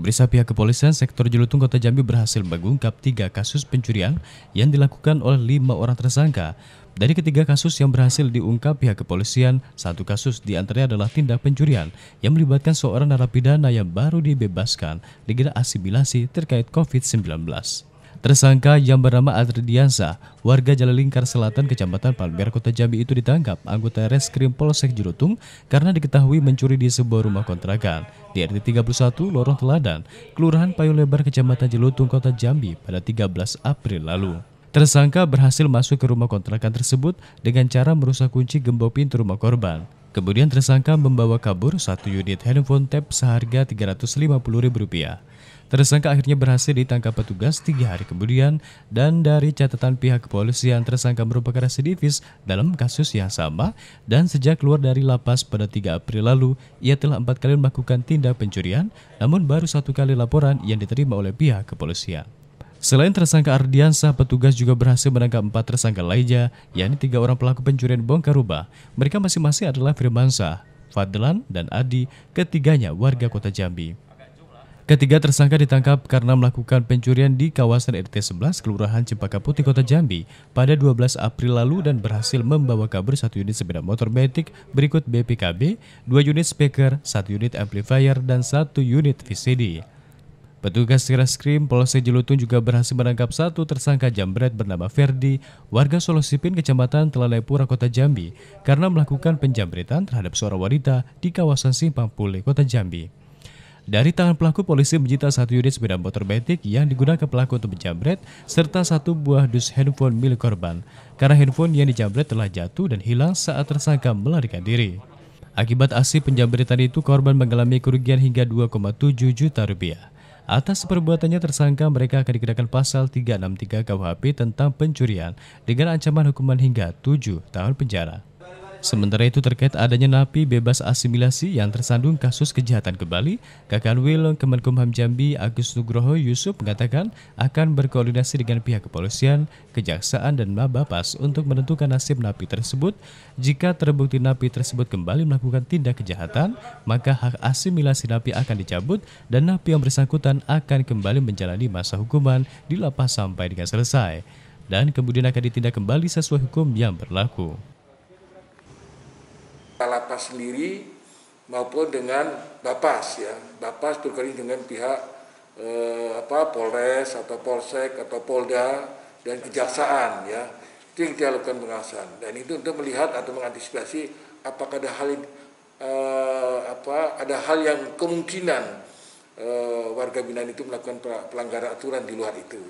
Pemeriksa pihak kepolisian sektor Jelutung Kota Jambi berhasil mengungkap tiga kasus pencurian yang dilakukan oleh lima orang tersangka. Dari ketiga kasus yang berhasil diungkap pihak kepolisian, satu kasus diantaranya adalah tindak pencurian yang melibatkan seorang narapidana yang baru dibebaskan di asimilasi terkait COVID-19. Tersangka yang bernama Adriansa, warga Jalan Lingkar Selatan, Kecamatan Palmer, Kota Jambi itu ditangkap anggota Reskrim Polsek Jurutung karena diketahui mencuri di sebuah rumah kontrakan di RT 31 Lorong Teladan, Kelurahan Payung Lebar, Kecamatan Jelutung, Kota Jambi pada 13 April lalu. Tersangka berhasil masuk ke rumah kontrakan tersebut dengan cara merusak kunci gembok pintu rumah korban. Kemudian tersangka membawa kabur satu unit handphone tap seharga Rp350.000. Tersangka akhirnya berhasil ditangkap petugas tiga hari kemudian dan dari catatan pihak kepolisian tersangka merupakan residivis dalam kasus yang sama dan sejak keluar dari lapas pada 3 April lalu ia telah empat kali melakukan tindak pencurian namun baru satu kali laporan yang diterima oleh pihak kepolisian. Selain tersangka Ardiansa, petugas juga berhasil menangkap empat tersangka lainnya, yakni tiga orang pelaku pencurian bongkar rubah. Mereka masing-masing adalah Firmansa, Fadlan, dan Adi, ketiganya warga kota Jambi. Ketiga tersangka ditangkap karena melakukan pencurian di kawasan RT 11 Kelurahan Cempaka Putih Kota Jambi pada 12 April lalu dan berhasil membawa kabur satu unit sepeda motor metik berikut BPKB, dua unit speaker, satu unit amplifier, dan satu unit VCD. Petugas Reskrim Polsek Jelutung juga berhasil menangkap satu tersangka jambret bernama Ferdi, warga Solo Sipin, Kecamatan Telalepura Kota Jambi, karena melakukan penjambretan terhadap seorang wanita di kawasan Simpang Pule, Kota Jambi. Dari tangan pelaku, polisi menyita satu unit sepeda motor metik yang digunakan pelaku untuk menjambret, serta satu buah dus handphone milik korban, karena handphone yang dijambret telah jatuh dan hilang saat tersangka melarikan diri. Akibat aksi penjambretan itu, korban mengalami kerugian hingga 2,7 juta rupiah. Atas perbuatannya tersangka mereka akan dikenakan pasal 363 KUHP tentang pencurian dengan ancaman hukuman hingga 7 tahun penjara. Sementara itu terkait adanya napi bebas asimilasi yang tersandung kasus kejahatan ke Bali, Kakanwil Kemenkumham Jambi Agus Nugroho Yusuf mengatakan akan berkoordinasi dengan pihak kepolisian, kejaksaan, dan Mabapas untuk menentukan nasib napi tersebut. Jika terbukti napi tersebut kembali melakukan tindak kejahatan, maka hak asimilasi napi akan dicabut dan napi yang bersangkutan akan kembali menjalani masa hukuman di lapas sampai dengan selesai dan kemudian akan ditindak kembali sesuai hukum yang berlaku sendiri maupun dengan Bapas ya. Bapas berkoordinasi dengan pihak eh, apa Polres atau Polsek atau Polda dan Kejaksaan ya. Itu yang kita lakukan pengawasan dan itu untuk melihat atau mengantisipasi apakah ada hal yang, eh, apa ada hal yang kemungkinan eh, warga binaan itu melakukan pelanggaran aturan di luar itu.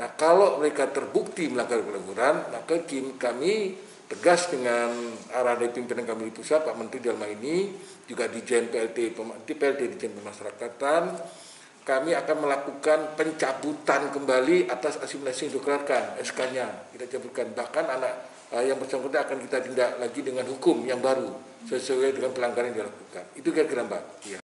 Nah, kalau mereka terbukti melanggar pelanggaran, maka kami tegas dengan arah dari pimpinan kami di pusat Pak Menteri dalam ini juga di JNPLT di PLT di JN Pemasyarakatan kami akan melakukan pencabutan kembali atas asimilasi yang dikeluarkan SK-nya kita cabutkan bahkan anak uh, yang bersangkutan akan kita tindak lagi dengan hukum yang baru sesuai dengan pelanggaran yang dilakukan itu kira-kira mbak ya.